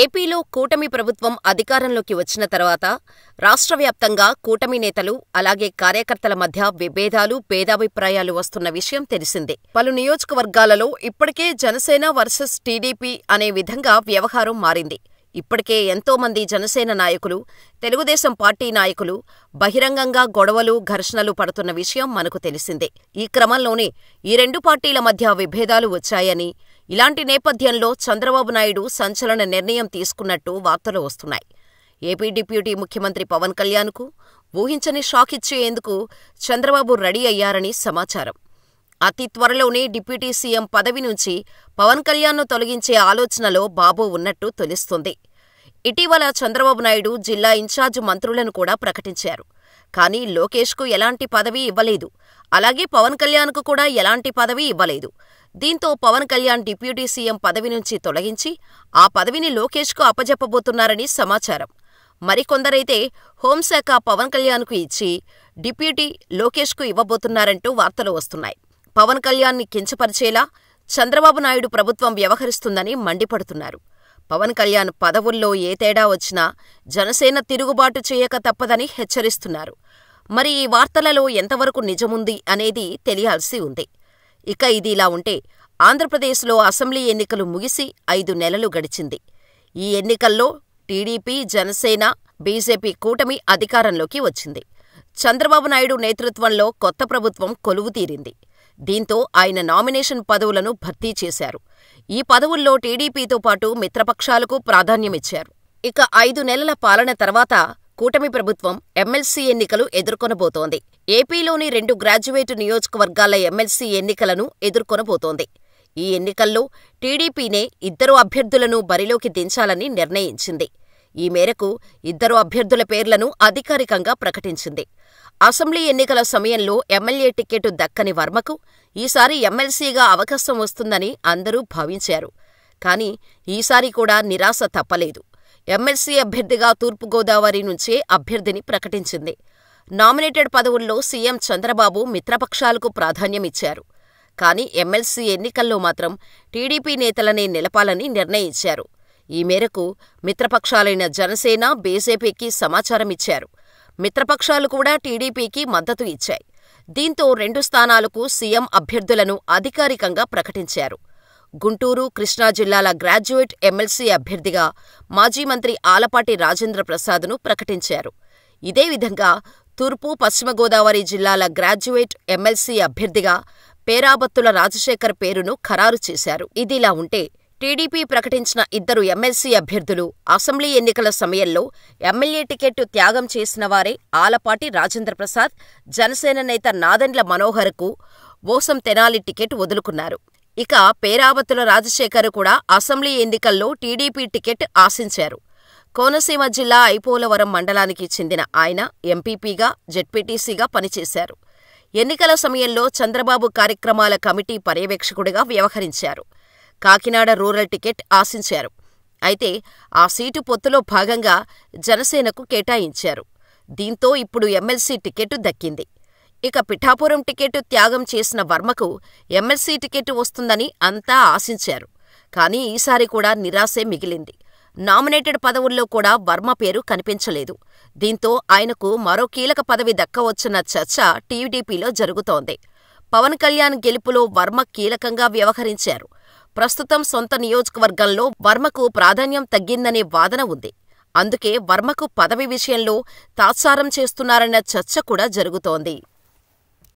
ఏపీలో కూటమి ప్రభుత్వం అధికారంలోకి వచ్చిన తర్వాత రాష్ట్ర వ్యాప్తంగా కూటమి నేతలు అలాగే కార్యకర్తల మధ్య విభేదాలు భేదాభిప్రాయాలు వస్తున్న విషయం తెలిసిందే పలు నియోజకవర్గాలలో ఇప్పటికే జనసేన వర్సెస్ టీడీపీ అనే విధంగా వ్యవహారం మారింది ఇప్పటికే ఎంతోమంది జనసేన నాయకులు తెలుగుదేశం పార్టీ నాయకులు బహిరంగంగా గొడవలు ఘర్షణలు పడుతున్న విషయం మనకు తెలిసిందే ఈ క్రమంలోనే ఈ రెండు పార్టీల మధ్య విభేదాలు వచ్చాయని ఇలాంటి నేపథ్యంలో చంద్రబాబు నాయుడు సంచలన నిర్ణయం తీసుకున్నట్టు వార్తలు వస్తున్నాయి ఏపీ డిప్యూటీ ముఖ్యమంత్రి పవన్ కళ్యాణ్కు ఊహించని షాక్ ఇచ్చేందుకు చంద్రబాబు రెడీ అయ్యారని సమాచారం అతి త్వరలోనే డిప్యూటీ సీఎం పదవి నుంచి పవన్ కళ్యాణ్ను తొలగించే ఆలోచనలో బాబు ఉన్నట్టు తెలుస్తుంది ఇటీవల చంద్రబాబు నాయుడు జిల్లా ఇన్ఛార్జ్ మంత్రులను కూడా ప్రకటించారు కానీ లోకేష్కు ఎలాంటి పదవి ఇవ్వలేదు అలాగే పవన్ కళ్యాణ్కు కూడా ఎలాంటి పదవి ఇవ్వలేదు దీంతో పవన్ కళ్యాణ్ డిప్యూటీ సీఎం పదవి నుంచి తొలగించి ఆ పదవిని లోకేష్కు అప్పజెప్పబోతున్నారని సమాచారం మరికొందరైతే హోంశాఖ పవన్ కళ్యాణ్కు ఇచ్చి డిప్యూటీ లోకేష్కు ఇవ్వబోతున్నారంటూ వార్తలు వస్తున్నాయి పవన్ కళ్యాణ్ని కించపరిచేలా చంద్రబాబు నాయుడు ప్రభుత్వం వ్యవహరిస్తుందని మండిపడుతున్నారు పవన్ కళ్యాణ్ పదవుల్లో ఏ తేడా వచ్చినా జనసేన తిరుగుబాటు చేయక తప్పదని హెచ్చరిస్తున్నారు మరి ఈ వార్తలలో ఎంతవరకు నిజముంది అనేది తెలియాల్సి ఉంది ఇక ఇది ఇలా ఉంటే ఆంధ్రప్రదేశ్లో అసెంబ్లీ ఎన్నికలు ముగిసి ఐదు నెలలు గడిచింది ఈ ఎన్నికల్లో టీడీపీ జనసేన బీజేపీ కూటమి అధికారంలోకి వచ్చింది చంద్రబాబు నాయుడు నేతృత్వంలో కొత్త ప్రభుత్వం కొలువుతీరింది దీంతో ఆయన నామినేషన్ పదవులను భర్తీ చేశారు ఈ పదవుల్లో టీడీపీతో పాటు మిత్రపక్షాలకు ప్రాధాన్యమిచ్చారు ఇక ఐదు నెలల పాలన తర్వాత కూటమి ప్రభుత్వం ఎమ్మెల్సీ ఎన్నికలు ఎదుర్కొనబోతోంది ఏపీలోని రెండు గ్రాడ్యుయేట్ నియోజకవర్గాల ఎమ్మెల్సీ ఎన్నికలను ఎదుర్కొనబోతోంది ఈ ఎన్నికల్లో టీడీపీనే ఇద్దరు అభ్యర్థులను బరిలోకి దించాలని నిర్ణయించింది ఈ మేరకు ఇద్దరు అభ్యర్థుల పేర్లను అధికారికంగా ప్రకటించింది అసెంబ్లీ ఎన్నికల సమయంలో ఎమ్మెల్యే టిక్కెట్టు దక్కని వర్మకు ఈసారి ఎమ్మెల్సీగా అవకాశం వస్తుందని అందరూ భావించారు కాని ఈసారి కూడా నిరాశ తప్పలేదు ఎమ్మెల్సీ అభ్యర్థిగా తూర్పుగోదావరి నుంచే అభ్యర్థిని ప్రకటించింది నామినేటెడ్ పదవుల్లో సీఎం చంద్రబాబు మిత్రపక్షాలకు ప్రాధాన్యమిచ్చారు కానీ ఎమ్మెల్సీ ఎన్నికల్లో మాత్రం టీడీపీ నేతలనే నిలపాలని నిర్ణయించారు ఈ మేరకు మిత్రపక్షాలైన జనసేన బీజేపీకి ఇచ్చారు మిత్రపక్షాలు కూడా టీడీపీకి మద్దతు ఇచ్చాయి దీంతో రెండు స్థానాలకు సీఎం అభ్యర్థులను అధికారికంగా ప్రకటించారు గుంటూరు కృష్ణా జిల్లాల గ్రాడ్యుయేట్ ఎమ్మెల్సీ అభ్యర్థిగా మాజీ మంత్రి ఆలపాటి రాజేంద్ర ప్రసాద్ను ప్రకటించారు ఇదే విధంగా తూర్పు పశ్చిమ గోదావరి జిల్లాల గ్రాడ్యుయేట్ ఎమ్మెల్సీ అభ్యర్థిగా పేరాబత్తుల రాజశేఖర్ పేరును ఖరారు చేశారు ఇదిలా ఉంటే టీడీపీ ప్రకటించిన ఇద్దరు ఎమ్మెల్సీ అభ్యర్థులు అసెంబ్లీ ఎన్నికల సమయంలో ఎమ్మెల్యే టికెట్టు త్యాగం చేసిన వారే ఆలపాటి రాజేంద్రప్రసాద్ జనసేన నేత నాదెండ్ల మనోహర్కు ఓసం తెనాలి టికెట్ వదులుకున్నారు ఇక పేరావతుల రాజశేఖర్ కూడా అసెంబ్లీ ఎన్నికల్లో టీడీపీ టికెట్ ఆశించారు కోనసీమ జిల్లా ఐపోలవరం మండలానికి చెందిన ఆయన ఎంపీపీగా జెడ్పీటీసీగా పనిచేశారు ఎన్నికల సమయంలో చంద్రబాబు కార్యక్రమాల కమిటీ పర్యవేక్షకుడిగా వ్యవహరించారు కాకినాడ రూరల్ టికెట్ ఆశించారు అయితే ఆ సీటు పొత్తులో భాగంగా జనసేనకు కేటాయించారు దీంతో ఇప్పుడు ఎమ్మెల్సీ టికెట్టు దక్కింది ఇక పిఠాపురం టికెట్టు త్యాగం చేసిన వర్మకు ఎమ్మెల్సీ టికెట్టు వస్తుందని అంతా ఆశించారు కానీ ఈసారి కూడా నిరాశే మిగిలింది నామినేటెడ్ పదవుల్లో కూడా వర్మ పేరు కనిపించలేదు దీంతో ఆయనకు మరో కీలక పదవి దక్కవచ్చున్న చర్చ టీడీపీలో జరుగుతోంది పవన్ కళ్యాణ్ గెలుపులో వర్మ కీలకంగా వ్యవహరించారు ప్రస్తుతం సొంత నియోజకవర్గంలో వర్మకు ప్రాధాన్యం తగ్గిందనే వాదన ఉంది అందుకే వర్మకు పదవి విషయంలో తాత్సారం చేస్తున్నారన్న చర్చ కూడా జరుగుతోంది